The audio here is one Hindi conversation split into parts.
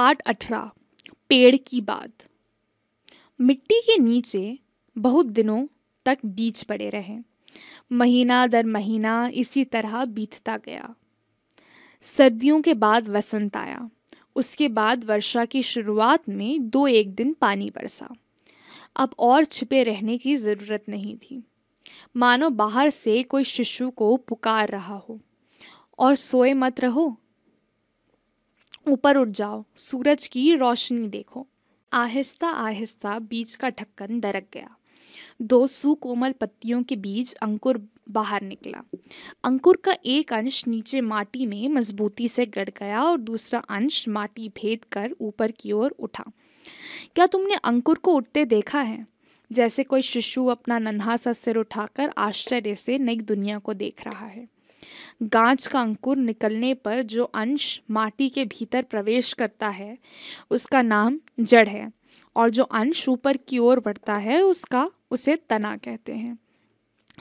पार्ट अठारह पेड़ की बात मिट्टी के नीचे बहुत दिनों तक बीज पड़े रहे महीना दर महीना इसी तरह बीतता गया सर्दियों के बाद वसंत आया उसके बाद वर्षा की शुरुआत में दो एक दिन पानी बरसा अब और छिपे रहने की ज़रूरत नहीं थी मानो बाहर से कोई शिशु को पुकार रहा हो और सोए मत रहो ऊपर उठ जाओ सूरज की रोशनी देखो आहिस्ता आहिस्ता बीज का ढक्कन दरक गया दो सुकोमल पत्तियों के बीच अंकुर बाहर निकला अंकुर का एक अंश नीचे माटी में मजबूती से गड़ गया और दूसरा अंश माटी भेद कर ऊपर की ओर उठा क्या तुमने अंकुर को उठते देखा है जैसे कोई शिशु अपना नन्हा सा सिर उठाकर आश्चर्य से नई दुनिया को देख रहा है गांच का अंकुर निकलने पर जो अंश माटी के भीतर प्रवेश करता है उसका नाम जड़ है और जो अंश ऊपर की ओर बढ़ता है उसका उसे तना कहते हैं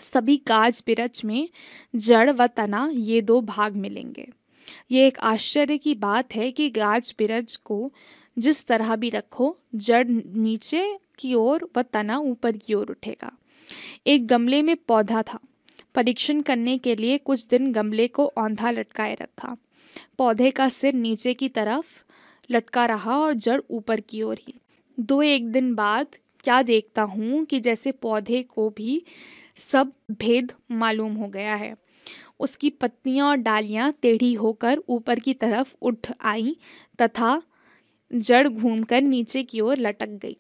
सभी काज बिरच में जड़ व तना ये दो भाग मिलेंगे ये एक आश्चर्य की बात है कि गाज बिरज को जिस तरह भी रखो जड़ नीचे की ओर व तना ऊपर की ओर उठेगा एक गमले में पौधा था परीक्षण करने के लिए कुछ दिन गमले को औंधा लटकाए रखा पौधे का सिर नीचे की तरफ लटका रहा और जड़ ऊपर की ओर ही दो एक दिन बाद क्या देखता हूँ कि जैसे पौधे को भी सब भेद मालूम हो गया है उसकी पत्तियां और डालियां टेढ़ी होकर ऊपर की तरफ उठ आईं तथा जड़ घूमकर नीचे की ओर लटक गई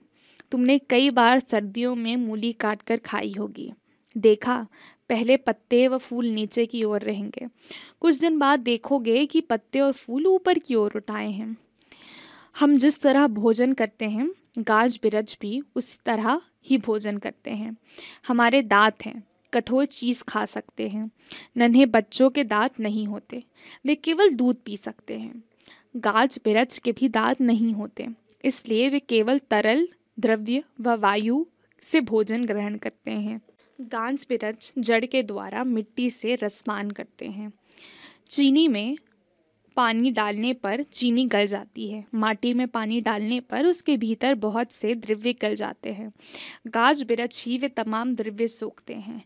तुमने कई बार सर्दियों में मूली काटकर खाई होगी देखा पहले पत्ते व फूल नीचे की ओर रहेंगे कुछ दिन बाद देखोगे कि पत्ते और फूल ऊपर की ओर उठाए हैं हम जिस तरह भोजन करते हैं गाज बिरज भी उसी तरह ही भोजन करते हैं हमारे दांत हैं कठोर चीज़ खा सकते हैं नन्हे बच्चों के दांत नहीं होते वे केवल दूध पी सकते हैं गाज बिरज के भी दांत नहीं होते इसलिए वे केवल तरल द्रव्य व वायु से भोजन ग्रहण करते हैं गांज पिरच जड़ के द्वारा मिट्टी से रसमान करते हैं चीनी में पानी डालने पर चीनी गल जाती है माटी में पानी डालने पर उसके भीतर बहुत से द्रव्य गल जाते हैं गाज बिरछ ही वे तमाम द्रव्य सोखते हैं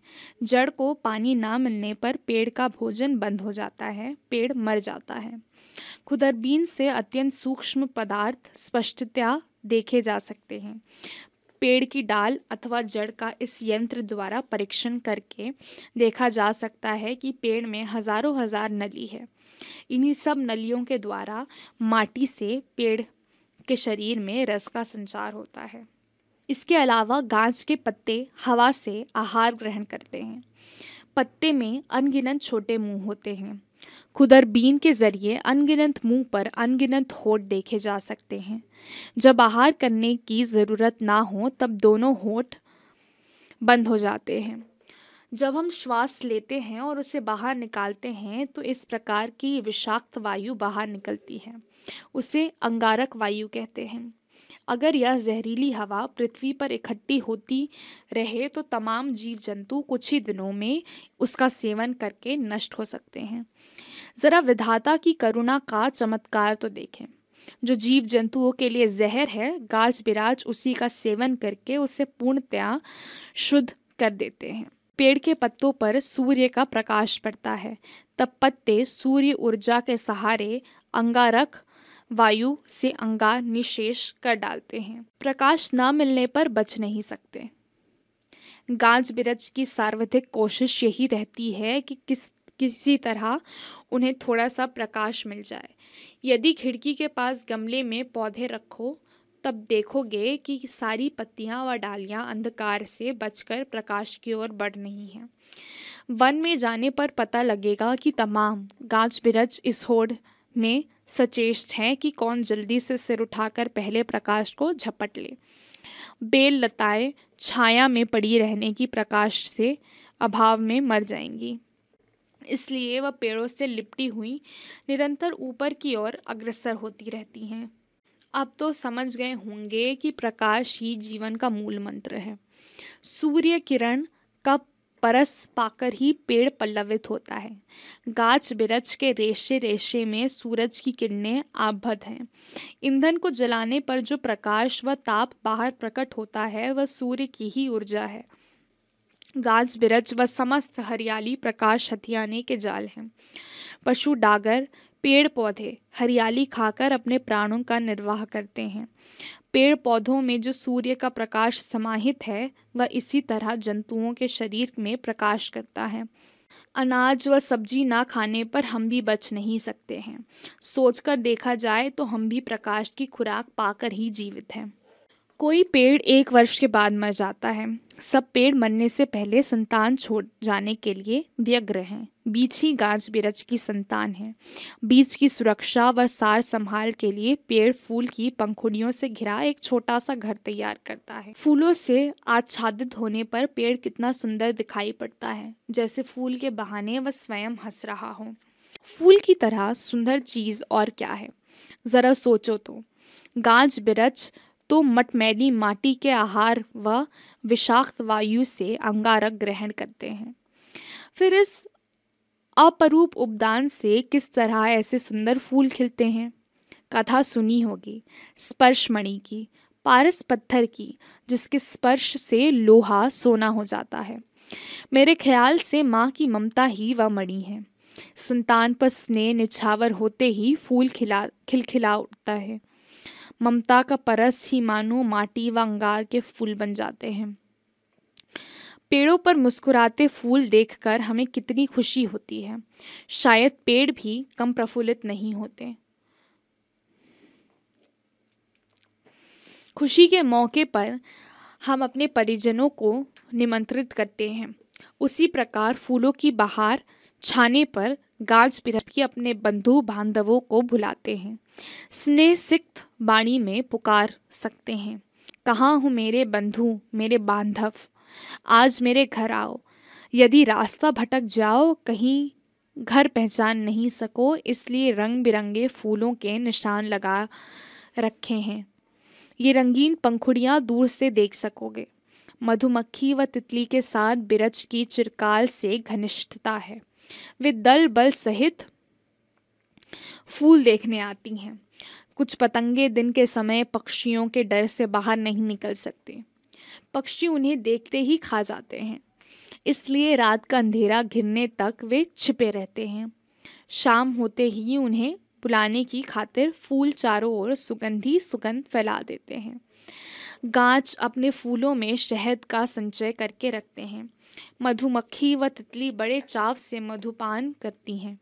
जड़ को पानी ना मिलने पर पेड़ का भोजन बंद हो जाता है पेड़ मर जाता है खुदरबीन से अत्यंत सूक्ष्म पदार्थ स्पष्टतया देखे जा सकते हैं पेड़ की डाल अथवा जड़ का इस यंत्र द्वारा परीक्षण करके देखा जा सकता है कि पेड़ में हजारों हजार नली है इन्हीं सब नलियों के द्वारा माटी से पेड़ के शरीर में रस का संचार होता है इसके अलावा गांच के पत्ते हवा से आहार ग्रहण करते हैं पत्ते में अनगिनत छोटे मुंह होते हैं खुदरबीन के ज़रिए अनगिनत मुंह पर अनगिनत होठ देखे जा सकते हैं जब आहार करने की ज़रूरत ना हो तब दोनों होठ बंद हो जाते हैं जब हम श्वास लेते हैं और उसे बाहर निकालते हैं तो इस प्रकार की विषाक्त वायु बाहर निकलती है उसे अंगारक वायु कहते हैं अगर यह जहरीली हवा पृथ्वी पर इकट्ठी होती रहे तो तमाम जीव जंतु कुछ ही दिनों में उसका सेवन करके नष्ट हो सकते हैं ज़रा विधाता की करुणा का चमत्कार तो देखें जो जीव जंतुओं के लिए जहर है गाज बिराज उसी का सेवन करके उसे पूर्णतया शुद्ध कर देते हैं पेड़ के पत्तों पर सूर्य का प्रकाश पड़ता है तब पत्ते सूर्य ऊर्जा के सहारे अंगारक वायु से अंगार निशेष कर डालते हैं प्रकाश न मिलने पर बच नहीं सकते गांज बिरज की सार्वधिक कोशिश यही रहती है कि किस किसी तरह उन्हें थोड़ा सा प्रकाश मिल जाए यदि खिड़की के पास गमले में पौधे रखो तब देखोगे कि सारी पत्तियां व डालियां अंधकार से बचकर प्रकाश की ओर बढ़ रही हैं वन में जाने पर पता लगेगा कि तमाम गाछ बिरछ होड़ में सचेष्ट हैं कि कौन जल्दी से सिर उठाकर पहले प्रकाश को झपट ले बेल लताएं छाया में पड़ी रहने की प्रकाश से अभाव में मर जाएंगी इसलिए वह पेड़ों से लिपटी हुई निरंतर ऊपर की ओर अग्रसर होती रहती हैं अब तो समझ गए होंगे कि प्रकाश ही जीवन का मूल मंत्र है सूर्य किरण कब परस पाकर ही पेड़ पल्लवित होता है गाछ बिरछ के रेशे रेशे में सूरज की किरणें आबद्ध हैं ईंधन को जलाने पर जो प्रकाश व ताप बाहर प्रकट होता है वह सूर्य की ही ऊर्जा है गाज बिरज व समस्त हरियाली प्रकाश हथियाने के जाल हैं पशु डागर पेड़ पौधे हरियाली खाकर अपने प्राणों का निर्वाह करते हैं पेड़ पौधों में जो सूर्य का प्रकाश समाहित है वह इसी तरह जंतुओं के शरीर में प्रकाश करता है अनाज व सब्जी ना खाने पर हम भी बच नहीं सकते हैं सोचकर देखा जाए तो हम भी प्रकाश की खुराक पाकर ही जीवित हैं कोई पेड़ एक वर्ष के बाद मर जाता है सब पेड़ मरने से पहले संतान छोड़ जाने के लिए व्यग्र हैं बीच ही गाज बिरज की संतान है बीज की सुरक्षा व सार संभाल के लिए पेड़ फूल की पंखुड़ियों से घिरा एक छोटा सा घर तैयार करता है फूलों से आच्छादित होने पर पेड़ कितना सुंदर दिखाई पड़ता है जैसे फूल के बहाने वह स्वयं हंस रहा हो फूल की तरह सुंदर चीज़ और क्या है ज़रा सोचो तो गाज बिरज तो मटमैली माटी के आहार व विषाक्त वायु से अंगारक ग्रहण करते हैं फिर इस अपरूप उपदान से किस तरह ऐसे सुंदर फूल खिलते हैं कथा सुनी होगी स्पर्शमणि की पारस पत्थर की जिसके स्पर्श से लोहा सोना हो जाता है मेरे ख्याल से माँ की ममता ही वह मणि है संतान पर स्नेह निछावर होते ही फूल खिला खिलखिला उठता है ममता का परस ही मानो माटी व अंगार के फूल बन जाते हैं पेड़ों पर मुस्कुराते फूल देखकर हमें कितनी खुशी होती है शायद पेड़ भी कम प्रफुल्लित नहीं होते खुशी के मौके पर हम अपने परिजनों को निमंत्रित करते हैं उसी प्रकार फूलों की बहार छाने पर गाज भी अपने बंधु बांधवों को भुलाते हैं स्नेह सिक्त बाणी में पुकार सकते हैं कहाँ हूँ मेरे बंधु मेरे बांधव आज मेरे घर आओ यदि रास्ता भटक जाओ कहीं घर पहचान नहीं सको इसलिए रंग बिरंगे फूलों के निशान लगा रखे हैं ये रंगीन पंखुड़ियाँ दूर से देख सकोगे मधुमक्खी व तितली के साथ बिरज की चिरकाल से घनिष्ठता है वे दल बल सहित फूल देखने आती हैं कुछ पतंगे दिन के समय पक्षियों के डर से बाहर नहीं निकल सकते पक्षी उन्हें देखते ही खा जाते हैं इसलिए रात का अंधेरा घिरने तक वे छिपे रहते हैं शाम होते ही उन्हें बुलाने की खातिर फूल चारों ओर सुगंधी सुगंध फैला देते हैं गाछ अपने फूलों में शहद का संचय करके रखते हैं मधुमक्खी व तितली बड़े चाव से मधुपान करती हैं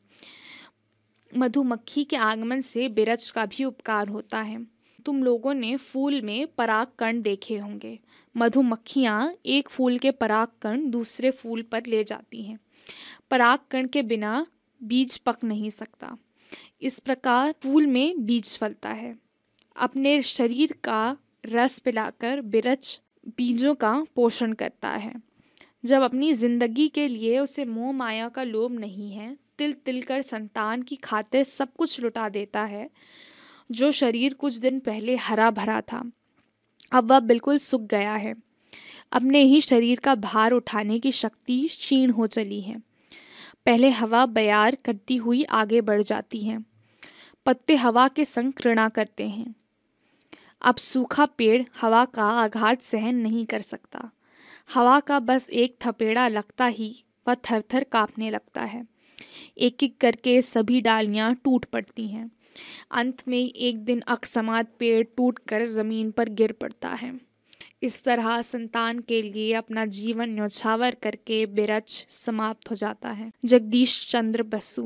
मधुमक्खी के आगमन से बिरछ का भी उपकार होता है तुम लोगों ने फूल में पराग कण देखे होंगे मधुमक्खियाँ एक फूल के पराग कण दूसरे फूल पर ले जाती हैं पराग कण के बिना बीज पक नहीं सकता इस प्रकार फूल में बीज फलता है अपने शरीर का रस पिलाकर बिरज बीजों का पोषण करता है जब अपनी जिंदगी के लिए उसे मोह माया का लोभ नहीं है तिल तिल कर संतान की खातिर सब कुछ लुटा देता है जो शरीर कुछ दिन पहले हरा भरा था अब वह बिल्कुल सूख गया है अपने ही शरीर का भार उठाने की शक्ति क्षीण हो चली है पहले हवा बयार करती हुई आगे बढ़ जाती है पत्ते हवा के संग कृणा करते हैं अब सूखा पेड़ हवा का आघात सहन नहीं कर सकता हवा का बस एक थपेड़ा लगता ही वह थर थर काँपने लगता है एक एक करके सभी डालियाँ टूट पड़ती हैं अंत में एक दिन अकसमात पेड़ टूट कर ज़मीन पर गिर पड़ता है इस तरह संतान के लिए अपना जीवन न्यौछावर करके बिरच समाप्त हो जाता है जगदीश चंद्र बसु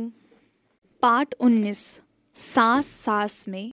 पाठ 19 सांस सांस में